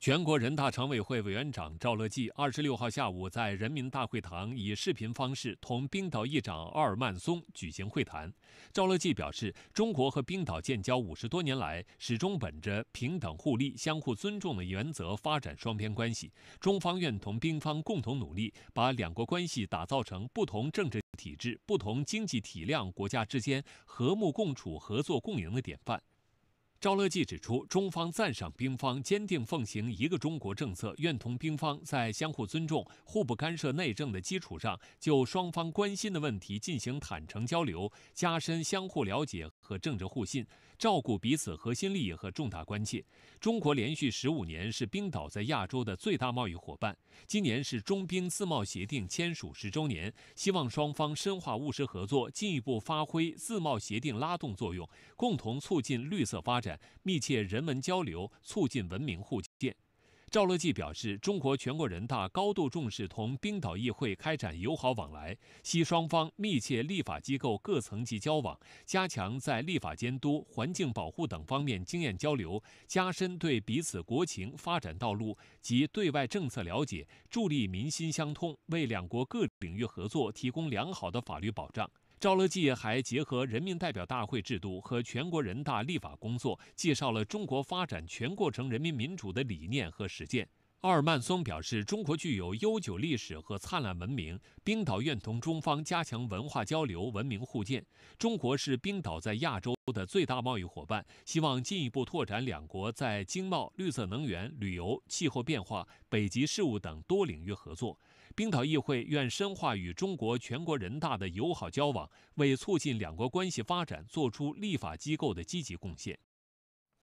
全国人大常委会委员长赵乐际二十六号下午在人民大会堂以视频方式同冰岛议长奥尔曼松举行会谈。赵乐际表示，中国和冰岛建交五十多年来，始终本着平等互利、相互尊重的原则发展双边关系。中方愿同冰方共同努力，把两国关系打造成不同政治体制、不同经济体量国家之间和睦共处、合作共赢的典范。赵乐际指出，中方赞赏兵方坚定奉行一个中国政策，愿同兵方在相互尊重、互不干涉内政的基础上，就双方关心的问题进行坦诚交流，加深相互了解和政治互信，照顾彼此核心利益和重大关切。中国连续十五年是冰岛在亚洲的最大贸易伙伴，今年是中冰自贸协定签署十周年，希望双方深化务实合作，进一步发挥自贸协定拉动作用，共同促进绿色发展。密切人文交流，促进文明互鉴。赵乐际表示，中国全国人大高度重视同冰岛议会开展友好往来，希双方密切立法机构各层级交往，加强在立法监督、环境保护等方面经验交流，加深对彼此国情、发展道路及对外政策了解，助力民心相通，为两国各领域合作提供良好的法律保障。赵乐际还结合人民代表大会制度和全国人大立法工作，介绍了中国发展全过程人民民主的理念和实践。奥尔曼松表示，中国具有悠久历史和灿烂文明，冰岛愿同中方加强文化交流、文明互鉴。中国是冰岛在亚洲的最大贸易伙伴，希望进一步拓展两国在经贸、绿色能源、旅游、气候变化、北极事务等多领域合作。冰岛议会愿深化与中国全国人大的友好交往，为促进两国关系发展做出立法机构的积极贡献。